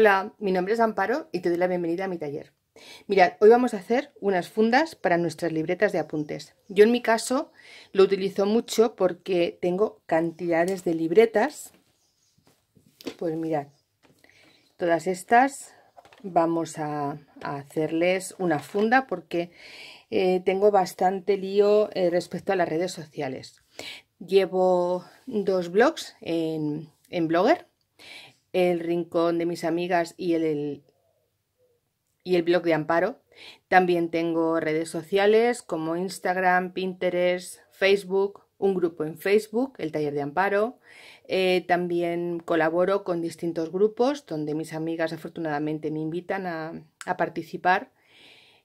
Hola, mi nombre es Amparo y te doy la bienvenida a mi taller. Mirad, hoy vamos a hacer unas fundas para nuestras libretas de apuntes. Yo en mi caso lo utilizo mucho porque tengo cantidades de libretas. Pues mirad, todas estas vamos a, hacerles una funda porque eh, tengo bastante lío eh, respecto a las redes sociales. Llevo dos blogs en Blogger el rincón de mis amigas y el, y el blog de Amparo. También tengo redes sociales como Instagram, Pinterest, Facebook, un grupo en Facebook, el Taller de Amparo. Eh, también colaboro con distintos grupos donde mis amigas afortunadamente me invitan a, participar.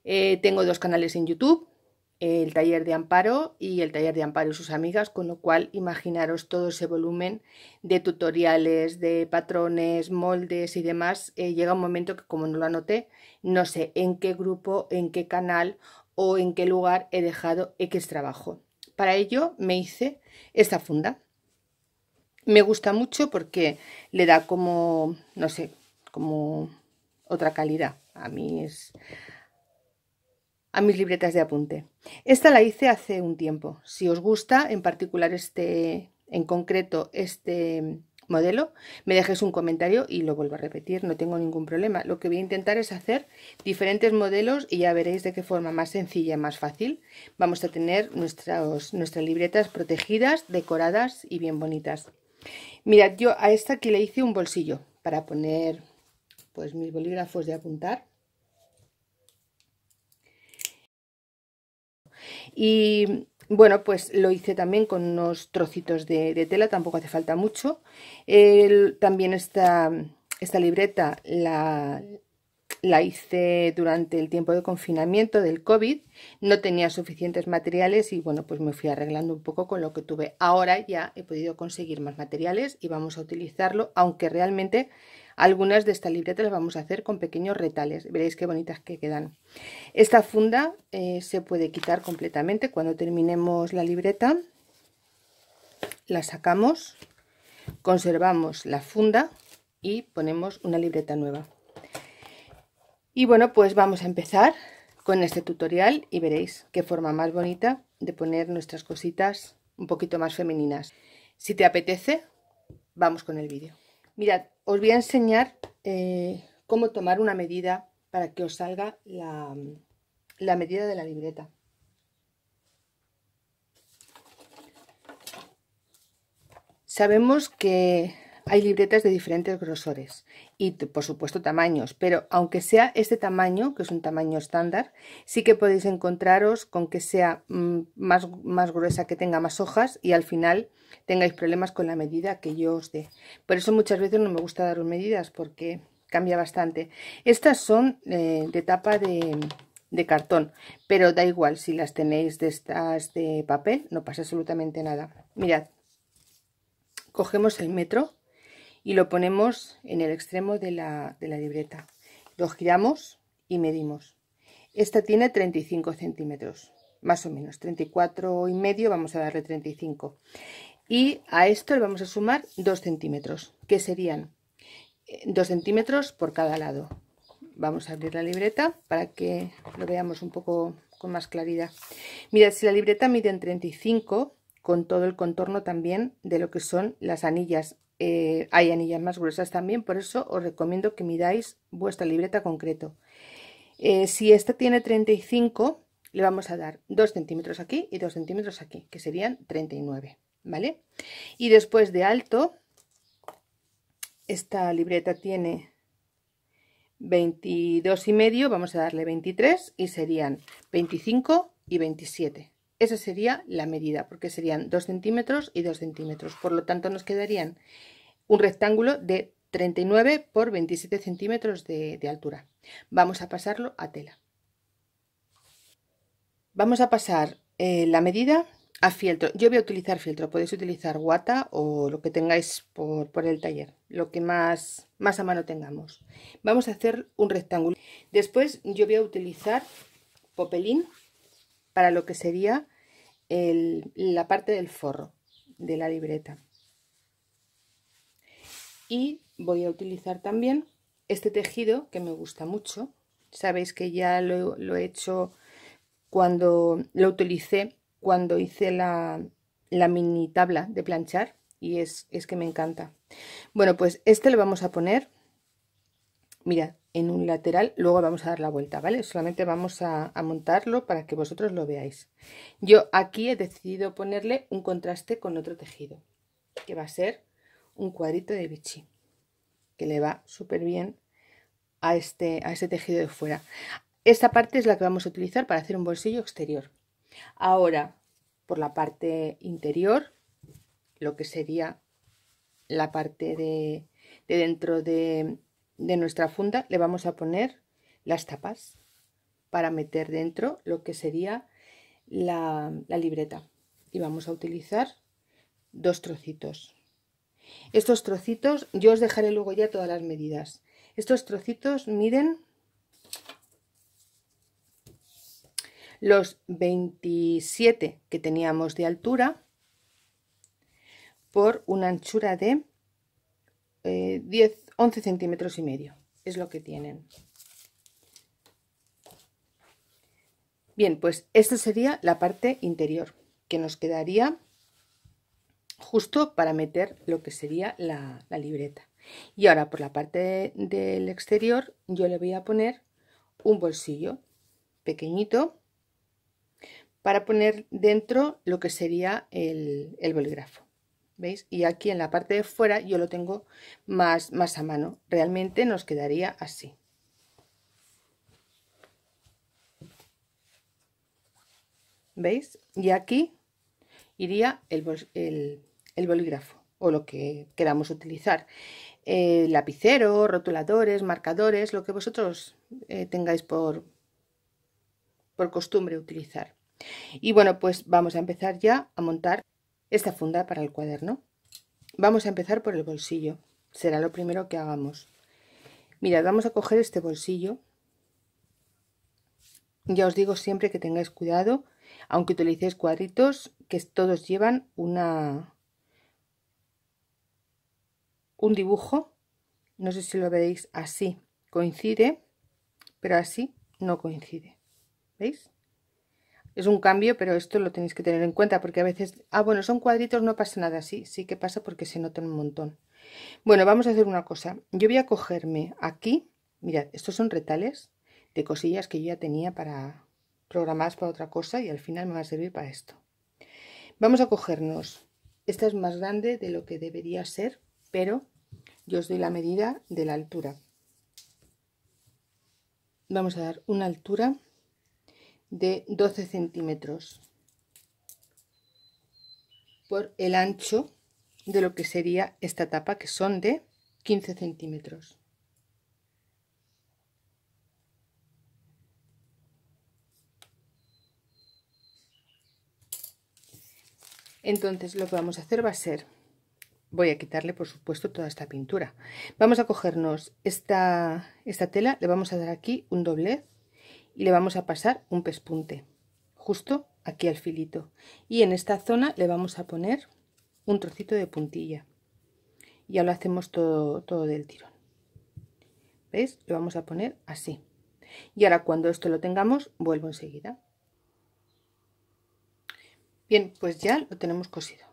Eh, tengo dos canales en YouTube, el taller de amparo y el taller de amparo y sus amigas, con lo cual imaginaros todo ese volumen de tutoriales, de patrones, moldes y demás. Eh, llega un momento que como no lo anoté, no sé en qué grupo, en qué canal o en qué lugar he dejado X trabajo. Para ello me hice esta funda. Me gusta mucho porque le da como, no sé, como otra calidad. A mí es a mis libretas de apunte. Esta la hice hace un tiempo. Si os gusta, en particular este, en concreto este modelo, me dejéis un comentario y lo vuelvo a repetir, no tengo ningún problema. Lo que voy a intentar es hacer diferentes modelos y ya veréis de qué forma más sencilla, más fácil, vamos a tener nuestras, nuestras libretas protegidas, decoradas y bien bonitas. Mirad, yo a esta aquí le hice un bolsillo para poner pues mis bolígrafos de apuntar Y bueno, pues lo hice también con unos trocitos de, tela, tampoco hace falta mucho. también esta, esta libreta la hice durante el tiempo de confinamiento del COVID, no tenía suficientes materiales y bueno, pues me fui arreglando un poco con lo que tuve. Ahora ya he podido conseguir más materiales y vamos a utilizarlo, aunque realmente algunas de estas libretas las vamos a hacer con pequeños retales, veréis qué bonitas que quedan. Esta funda eh, se puede quitar completamente cuando terminemos la libreta. La sacamos, conservamos la funda y ponemos una libreta nueva. Y bueno, pues vamos a empezar con este tutorial y veréis qué forma más bonita de poner nuestras cositas un poquito más femeninas. Si te apetece, vamos con el vídeo. Mirad, os voy a enseñar eh, cómo tomar una medida para que os salga la medida de la libreta. Sabemos que hay libretas de diferentes grosores y por supuesto tamaños, pero aunque sea este tamaño, que es un tamaño estándar, sí que podéis encontraros con que sea mm, más, más gruesa, que tenga más hojas y al final tengáis problemas con la medida que yo os dé. Por eso muchas veces no me gusta daros medidas porque cambia bastante. Estas son eh, de tapa de, de cartón, pero da igual si las tenéis de estas de papel, no pasa absolutamente nada. Mirad, cogemos el metro y lo ponemos en el extremo de la, de la libreta. Lo giramos y medimos. Esta tiene 35 centímetros, más o menos, 34 y medio, vamos a darle 35. Y a esto le vamos a sumar 2 centímetros, que serían 2 eh, centímetros por cada lado. Vamos a abrir la libreta para que lo veamos un poco con más claridad. Mirad, si la libreta mide en 35, con todo el contorno también de lo que son las anillas eh, hay anillas más gruesas también, por eso os recomiendo que midáis vuestra libreta concreto. Eh, si esta tiene 35, le vamos a dar 2 centímetros aquí y 2 centímetros aquí, que serían 39, ¿vale? Y después de alto, esta libreta tiene 22 y medio, vamos a darle 23 y serían 25 y 27. Esa sería la medida, porque serían 2 centímetros y 2 centímetros. Por lo tanto, nos quedarían un rectángulo de 39 por 27 centímetros de, altura. Vamos a pasarlo a tela. Vamos a pasar eh, la medida a fieltro. Yo voy a utilizar fieltro, podéis utilizar guata o lo que tengáis por, el taller, lo que más, más a mano tengamos. Vamos a hacer un rectángulo. Después yo voy a utilizar popelín para lo que sería la parte del forro de la libreta y voy a utilizar también este tejido que me gusta mucho sabéis que ya lo, he hecho cuando lo utilicé cuando hice la, mini tabla de planchar y es, que me encanta bueno pues este lo vamos a poner mira en un lateral luego vamos a dar la vuelta vale solamente vamos a montarlo para que vosotros lo veáis yo aquí he decidido ponerle un contraste con otro tejido que va a ser un cuadrito de bichi que le va súper bien a este, a este tejido de fuera. Esta parte es la que vamos a utilizar para hacer un bolsillo exterior. Ahora, por la parte interior, lo que sería la parte de, de dentro de, de nuestra funda, le vamos a poner las tapas para meter dentro lo que sería la, la libreta. Y vamos a utilizar dos trocitos. Estos trocitos, yo os dejaré luego ya todas las medidas. Estos trocitos miden los 27 que teníamos de altura por una anchura de 10, eh, 11 centímetros y medio. Es lo que tienen. Bien, pues esta sería la parte interior que nos quedaría justo para meter lo que sería la, libreta. Y ahora por la parte del exterior yo le voy a poner un bolsillo pequeñito para poner dentro lo que sería el, bolígrafo. ¿Veis? Y aquí en la parte de fuera yo lo tengo más, más a mano. Realmente nos quedaría así. ¿Veis? Y aquí iría el, bolígrafo o lo que queramos utilizar. Eh, lapicero, rotuladores, marcadores, lo que vosotros eh, tengáis por, por costumbre utilizar. Y bueno, pues vamos a empezar ya a montar esta funda para el cuaderno. Vamos a empezar por el bolsillo, será lo primero que hagamos. Mirad, vamos a coger este bolsillo. Ya os digo siempre que tengáis cuidado aunque utilicéis cuadritos que todos llevan una un dibujo no sé si lo veréis, así coincide pero así no coincide veis es un cambio pero esto lo tenéis que tener en cuenta porque a veces ah bueno son cuadritos no pasa nada así. sí que pasa porque se nota un montón bueno vamos a hacer una cosa yo voy a cogerme aquí mirad estos son retales de cosillas que yo ya tenía para programadas para otra cosa y al final me va a servir para esto. Vamos a cogernos. Esta es más grande de lo que debería ser, pero yo os doy la medida de la altura. Vamos a dar una altura de 12 centímetros por el ancho de lo que sería esta tapa, que son de 15 centímetros. Entonces lo que vamos a hacer va a ser, voy a quitarle por supuesto toda esta pintura. Vamos a cogernos esta, esta tela, le vamos a dar aquí un doblez y le vamos a pasar un pespunte, justo aquí al filito. Y en esta zona le vamos a poner un trocito de puntilla. Ya lo hacemos todo, todo del tirón. ¿Veis? Lo vamos a poner así. Y ahora cuando esto lo tengamos, vuelvo enseguida. Bien, pues ya lo tenemos cosido.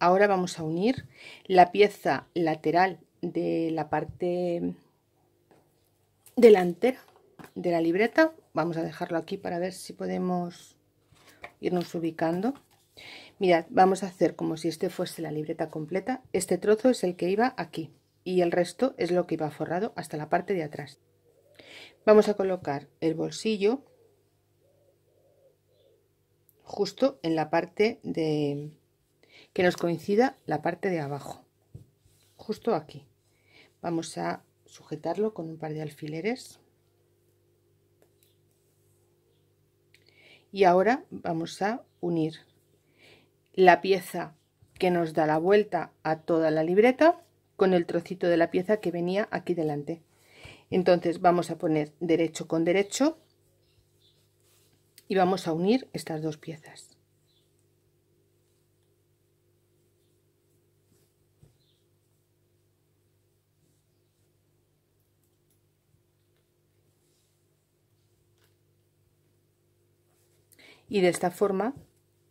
Ahora vamos a unir la pieza lateral de la parte delantera de la libreta. Vamos a dejarlo aquí para ver si podemos irnos ubicando. Mirad, vamos a hacer como si este fuese la libreta completa. Este trozo es el que iba aquí y el resto es lo que iba forrado hasta la parte de atrás. Vamos a colocar el bolsillo justo en la parte de que nos coincida la parte de abajo justo aquí vamos a sujetarlo con un par de alfileres y ahora vamos a unir la pieza que nos da la vuelta a toda la libreta con el trocito de la pieza que venía aquí delante entonces vamos a poner derecho con derecho y vamos a unir estas dos piezas y de esta forma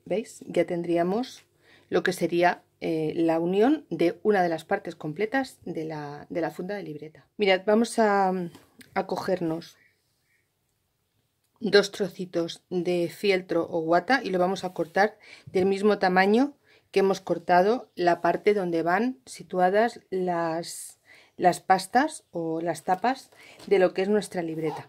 veis ya tendríamos lo que sería eh, la unión de una de las partes completas de la, de la funda de libreta mirad vamos a, a cogernos dos trocitos de fieltro o guata y lo vamos a cortar del mismo tamaño que hemos cortado la parte donde van situadas las, las pastas o las tapas de lo que es nuestra libreta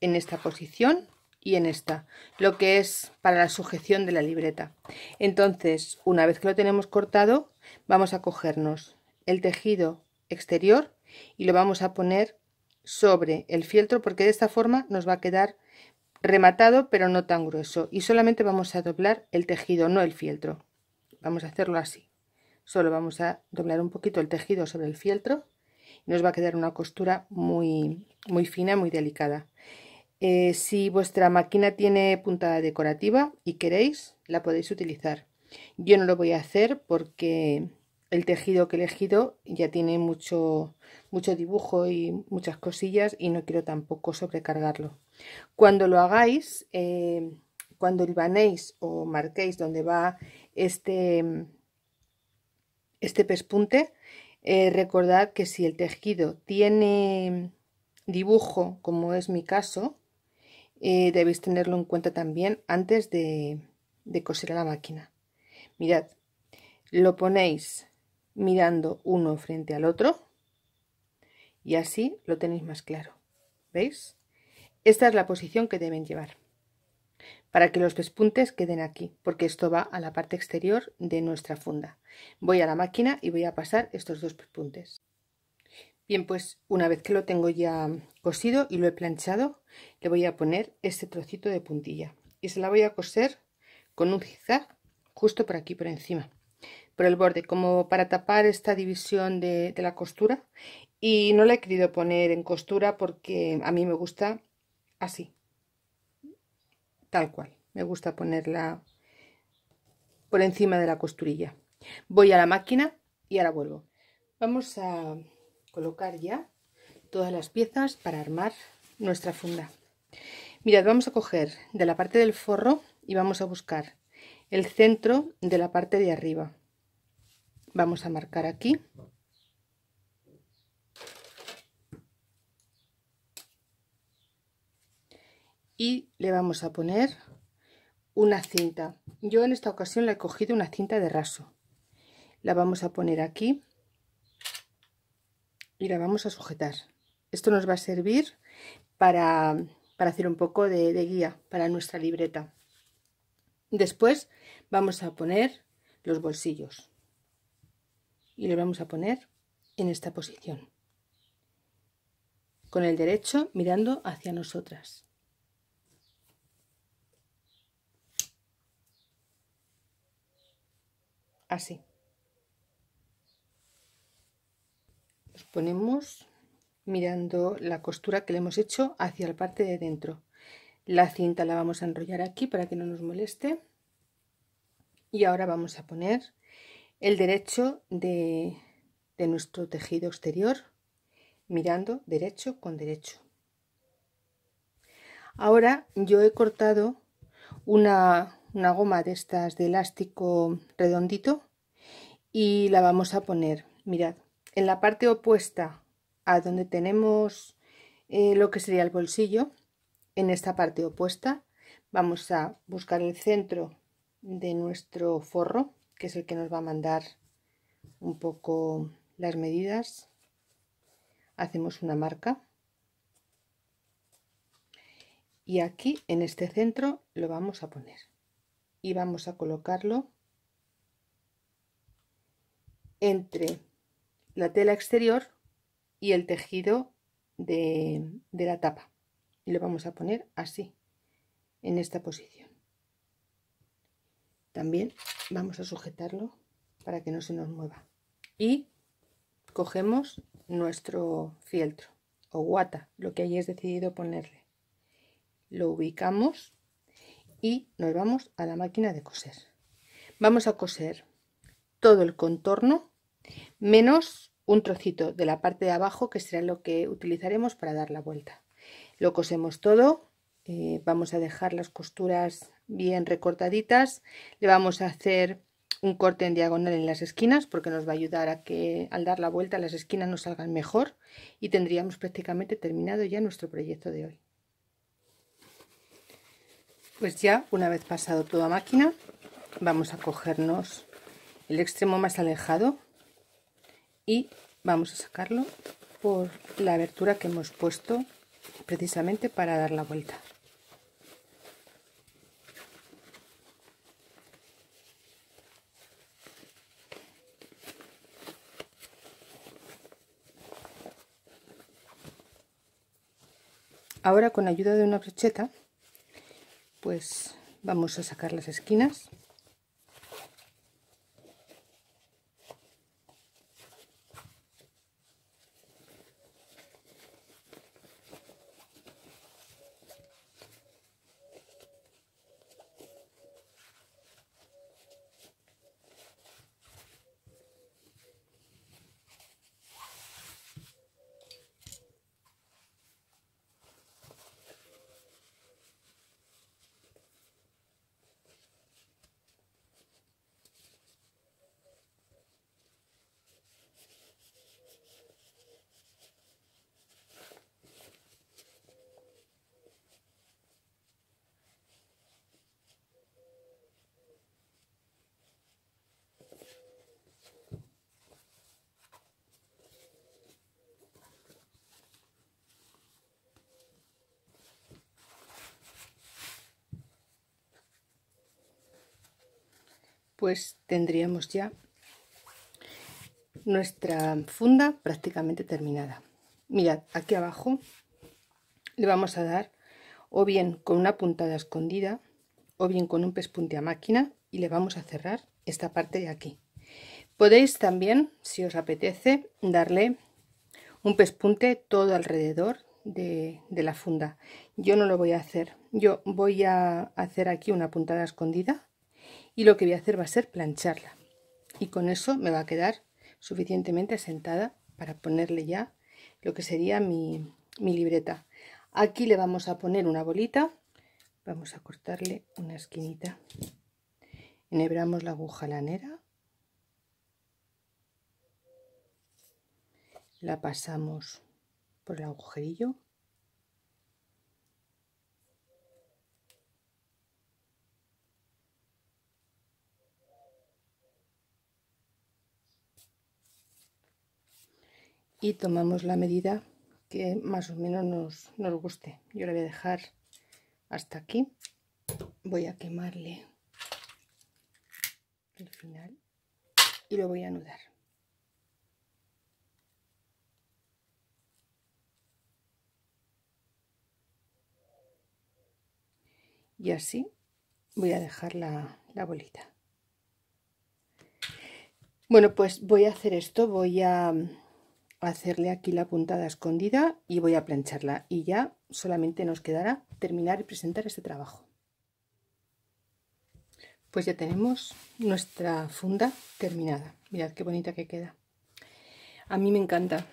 en esta posición y en esta, lo que es para la sujeción de la libreta. Entonces, una vez que lo tenemos cortado, vamos a cogernos el tejido exterior y lo vamos a poner sobre el fieltro porque de esta forma nos va a quedar rematado pero no tan grueso y solamente vamos a doblar el tejido no el fieltro vamos a hacerlo así solo vamos a doblar un poquito el tejido sobre el fieltro y nos va a quedar una costura muy muy fina muy delicada eh, si vuestra máquina tiene puntada decorativa y queréis la podéis utilizar yo no lo voy a hacer porque el tejido que he elegido ya tiene mucho, mucho dibujo y muchas cosillas y no quiero tampoco sobrecargarlo. Cuando lo hagáis, eh, cuando ribanéis o marquéis donde va este, este pespunte, eh, recordad que si el tejido tiene dibujo, como es mi caso, eh, debéis tenerlo en cuenta también antes de, de coser a la máquina. Mirad, lo ponéis mirando uno frente al otro y así lo tenéis más claro. ¿Veis? Esta es la posición que deben llevar para que los pespuntes queden aquí, porque esto va a la parte exterior de nuestra funda. Voy a la máquina y voy a pasar estos dos pespuntes. Bien, pues una vez que lo tengo ya cosido y lo he planchado, le voy a poner este trocito de puntilla y se la voy a coser con un zigzag justo por aquí por encima por el borde como para tapar esta división de, la costura y no la he querido poner en costura porque a mí me gusta así tal cual me gusta ponerla por encima de la costurilla voy a la máquina y ahora vuelvo vamos a colocar ya todas las piezas para armar nuestra funda mirad vamos a coger de la parte del forro y vamos a buscar el centro de la parte de arriba. Vamos a marcar aquí. Y le vamos a poner una cinta. Yo en esta ocasión le he cogido una cinta de raso. La vamos a poner aquí y la vamos a sujetar. Esto nos va a servir para, para hacer un poco de guía para nuestra libreta. Después vamos a poner los bolsillos y los vamos a poner en esta posición con el derecho mirando hacia nosotras. Así. Los ponemos mirando la costura que le hemos hecho hacia la parte de dentro. La cinta la vamos a enrollar aquí para que no nos moleste. Y ahora vamos a poner el derecho de, de nuestro tejido exterior mirando derecho con derecho. Ahora yo he cortado una, goma de estas de elástico redondito y la vamos a poner, mirad, en la parte opuesta a donde tenemos eh, lo que sería el bolsillo, en esta parte opuesta vamos a buscar el centro de nuestro forro que es el que nos va a mandar un poco las medidas hacemos una marca y aquí en este centro lo vamos a poner y vamos a colocarlo entre la tela exterior y el tejido de, la tapa y lo vamos a poner así, en esta posición. También vamos a sujetarlo para que no se nos mueva. Y cogemos nuestro fieltro o guata, lo que hayáis decidido ponerle. Lo ubicamos y nos vamos a la máquina de coser. Vamos a coser todo el contorno menos un trocito de la parte de abajo que será lo que utilizaremos para dar la vuelta. Lo cosemos todo, eh, vamos a dejar las costuras bien recortaditas, le vamos a hacer un corte en diagonal en las esquinas porque nos va a ayudar a que al dar la vuelta las esquinas nos salgan mejor y tendríamos prácticamente terminado ya nuestro proyecto de hoy. Pues ya una vez pasado toda máquina vamos a cogernos el extremo más alejado y vamos a sacarlo por la abertura que hemos puesto precisamente para dar la vuelta ahora con ayuda de una brocheta pues vamos a sacar las esquinas pues tendríamos ya nuestra funda prácticamente terminada. Mirad, aquí abajo le vamos a dar o bien con una puntada escondida o bien con un pespunte a máquina y le vamos a cerrar esta parte de aquí. Podéis también, si os apetece, darle un pespunte todo alrededor de, de, la funda. Yo no lo voy a hacer. Yo voy a hacer aquí una puntada escondida y lo que voy a hacer va a ser plancharla y con eso me va a quedar suficientemente asentada para ponerle ya lo que sería mi, mi libreta aquí le vamos a poner una bolita vamos a cortarle una esquinita enhebramos la aguja lanera la pasamos por el agujerillo y tomamos la medida que más o menos nos, guste. Yo la voy a dejar hasta aquí. Voy a quemarle el final y lo voy a anudar. Y así voy a dejar la bolita. Bueno, pues voy a hacer esto, voy a hacerle aquí la puntada escondida y voy a plancharla y ya solamente nos quedará terminar y presentar este trabajo pues ya tenemos nuestra funda terminada mirad qué bonita que queda a mí me encanta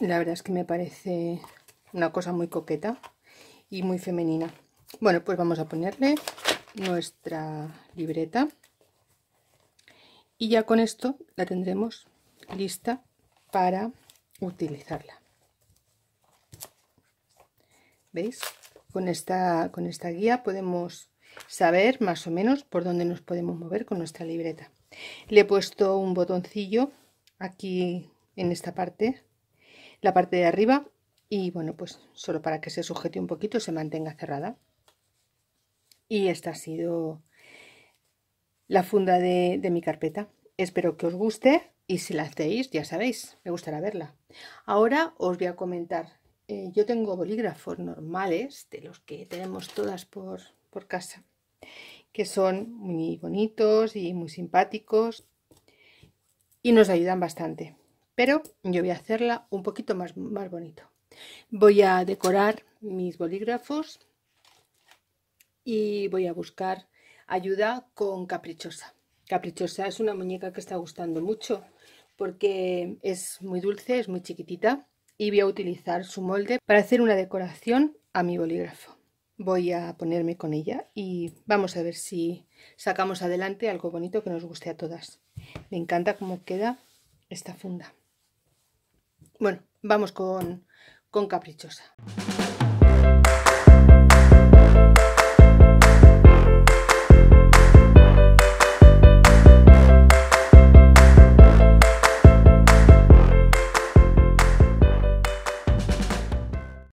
la verdad es que me parece una cosa muy coqueta y muy femenina bueno pues vamos a ponerle nuestra libreta y ya con esto la tendremos lista para utilizarla. ¿Veis? Con esta, con esta guía podemos saber más o menos por dónde nos podemos mover con nuestra libreta. Le he puesto un botoncillo aquí en esta parte, la parte de arriba, y bueno, pues solo para que se sujete un poquito se mantenga cerrada. Y esta ha sido la funda de mi carpeta. Espero que os guste y si la hacéis, ya sabéis, me gustará verla. Ahora os voy a comentar. Eh, yo tengo bolígrafos normales, de los que tenemos todas por, por casa, que son muy bonitos y muy simpáticos y nos ayudan bastante. Pero yo voy a hacerla un poquito más, más bonito. Voy a decorar mis bolígrafos y voy a buscar ayuda con caprichosa. Caprichosa es una muñeca que está gustando mucho porque es muy dulce, es muy chiquitita y voy a utilizar su molde para hacer una decoración a mi bolígrafo. Voy a ponerme con ella y vamos a ver si sacamos adelante algo bonito que nos guste a todas. Me encanta cómo queda esta funda. Bueno, vamos con, con caprichosa.